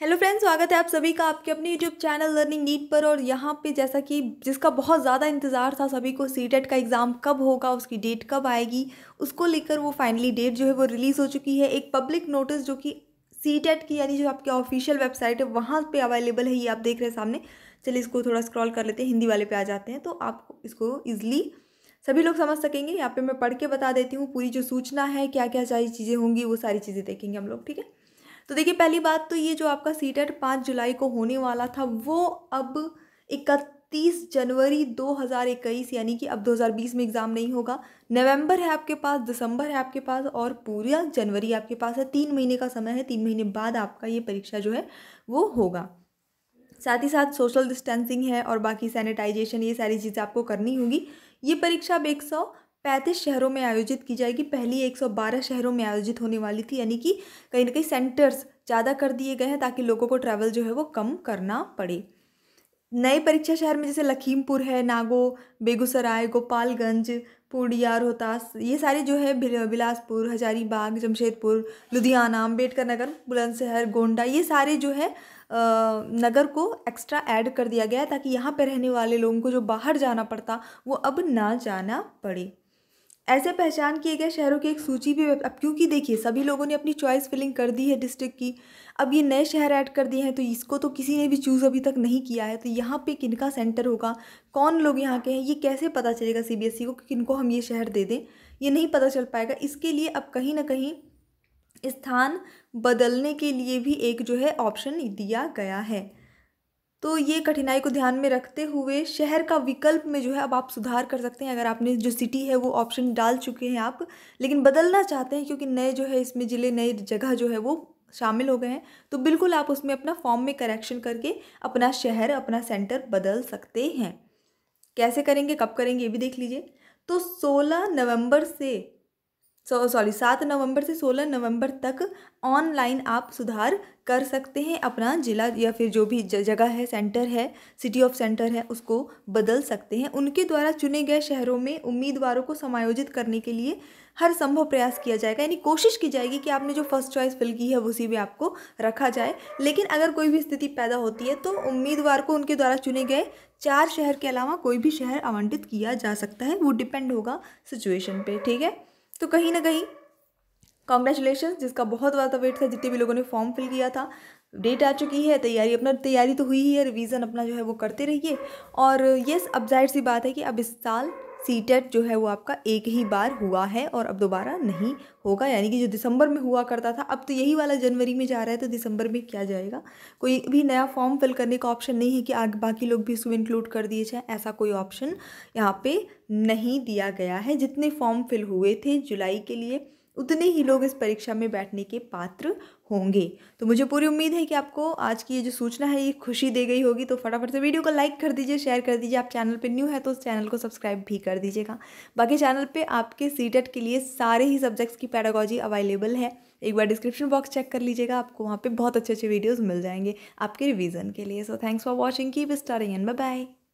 hello friends स्वागत है आप सभी का आपके अपने यूट्यूब चैनल लर्निंग नीट पर और यहाँ पे जैसा कि जिसका बहुत ज़्यादा इंतज़ार था सभी को सी e का एग्ज़ाम कब होगा उसकी डेट कब आएगी उसको लेकर वो फाइनली डेट जो है वो रिलीज़ हो चुकी है एक पब्लिक नोटिस जो कि सी e की यानी जो आपकी ऑफिशियल वेबसाइट है वहाँ पर अवेलेबल है ये आप देख रहे हैं सामने चलिए इसको थोड़ा स्क्रॉल कर लेते हैं हिंदी वाले पे आ जाते हैं तो आप इसको ईजिली सभी लोग समझ सकेंगे यहाँ पर मैं पढ़ के बता देती हूँ पूरी जो सूचना है क्या क्या सारी चीज़ें होंगी वो सारी चीज़ें देखेंगे हम लोग ठीक है तो देखिए पहली बात तो ये जो आपका सीटेट पाँच जुलाई को होने वाला था वो अब इकतीस जनवरी 2021 यानी कि अब 2020 में एग्ज़ाम नहीं होगा नवंबर है आपके पास दिसंबर है आपके पास और पूरा जनवरी आपके पास है तीन महीने का समय है तीन महीने बाद आपका ये परीक्षा जो है वो होगा साथ ही साथ सोशल डिस्टेंसिंग है और बाकी सैनिटाइजेशन ये सारी चीज़ें आपको करनी होगी ये परीक्षा अब एक सौ पैंतीस शहरों में आयोजित की जाएगी पहली एक सौ बारह शहरों में आयोजित होने वाली थी यानी कि कहीं ना कहीं सेंटर्स ज़्यादा कर दिए गए हैं ताकि लोगों को ट्रैवल जो है वो कम करना पड़े नए परीक्षा शहर में जैसे लखीमपुर है नागो बेगूसराय गोपालगंज पूर्णिया रोहतास ये सारे जो है बिलासपुर हजारीबाग जमशेदपुर लुधियाना अम्बेडकर नगर बुलंदशहर गोंडा ये सारे जो है नगर को एक्स्ट्रा ऐड कर दिया गया है ताकि यहाँ पर रहने वाले लोगों को जो बाहर जाना पड़ता वो अब ना जाना पड़े ऐसे पहचान किए गए शहरों की एक सूची भी अब क्योंकि देखिए सभी लोगों ने अपनी चॉइस फिलिंग कर दी है डिस्ट्रिक्ट की अब ये नए शहर ऐड कर दिए हैं तो इसको तो किसी ने भी चूज़ अभी तक नहीं किया है तो यहाँ पे किनका सेंटर होगा कौन लोग यहाँ के हैं ये कैसे पता चलेगा सीबीएसई e को कि किनको हम ये शहर दे दें ये नहीं पता चल पाएगा इसके लिए अब कहीं ना कहीं स्थान बदलने के लिए भी एक जो है ऑप्शन दिया गया है तो ये कठिनाई को ध्यान में रखते हुए शहर का विकल्प में जो है अब आप सुधार कर सकते हैं अगर आपने जो सिटी है वो ऑप्शन डाल चुके हैं आप लेकिन बदलना चाहते हैं क्योंकि नए जो है इसमें ज़िले नए जगह जो है वो शामिल हो गए हैं तो बिल्कुल आप उसमें अपना फॉर्म में करेक्शन करके अपना शहर अपना सेंटर बदल सकते हैं कैसे करेंगे कब करेंगे ये भी देख लीजिए तो सोलह नवंबर से सॉरी सात नवंबर से सोलह नवंबर तक ऑनलाइन आप सुधार कर सकते हैं अपना जिला या फिर जो भी जगह है सेंटर है सिटी ऑफ सेंटर है उसको बदल सकते हैं उनके द्वारा चुने गए शहरों में उम्मीदवारों को समायोजित करने के लिए हर संभव प्रयास किया जाएगा यानी कोशिश की जाएगी कि आपने जो फर्स्ट चॉइस फिल की है उसी में आपको रखा जाए लेकिन अगर कोई भी स्थिति पैदा होती है तो उम्मीदवार को उनके द्वारा चुने गए चार शहर के अलावा कोई भी शहर आवंटित किया जा सकता है वो डिपेंड होगा सिचुएशन पर ठीक है तो कहीं ना कहीं कॉन्ग्रेचुलेशन जिसका बहुत ज़्यादा वेट था जितने भी लोगों ने फॉर्म फिल किया था डेट आ चुकी है तैयारी अपना तैयारी तो हुई ही है रिवीजन अपना जो है वो करते रहिए और येस अब जाहिर सी बात है कि अब इस साल सी टेट जो है वो आपका एक ही बार हुआ है और अब दोबारा नहीं होगा यानी कि जो दिसंबर में हुआ करता था अब तो यही वाला जनवरी में जा रहा है तो दिसंबर में क्या जाएगा कोई भी नया फॉर्म फिल करने का ऑप्शन नहीं है कि आग बाकी लोग भी इसको इंक्लूड कर दिए जाए ऐसा कोई ऑप्शन यहाँ पे नहीं दिया गया है जितने फॉर्म फिल हुए थे जुलाई के लिए उतने ही लोग इस परीक्षा में बैठने के पात्र होंगे तो मुझे पूरी उम्मीद है कि आपको आज की ये जो सूचना है ये खुशी दे गई होगी तो फटाफट से वीडियो को लाइक कर दीजिए शेयर कर दीजिए आप चैनल पे न्यू है तो उस चैनल को सब्सक्राइब भी कर दीजिएगा बाकी चैनल पे आपके सी e के लिए सारे ही सब्जेक्ट्स की पैडागॉजी अवेलेबल है एक बार डिस्क्रिप्शन बॉक्स चेक कर लीजिएगा आपको वहाँ पर बहुत अच्छे अच्छे वीडियोज़ मिल जाएंगे आपके रिविज़न के लिए सो थैंक्स फॉर वॉचिंग की स्टारिंग एन बाय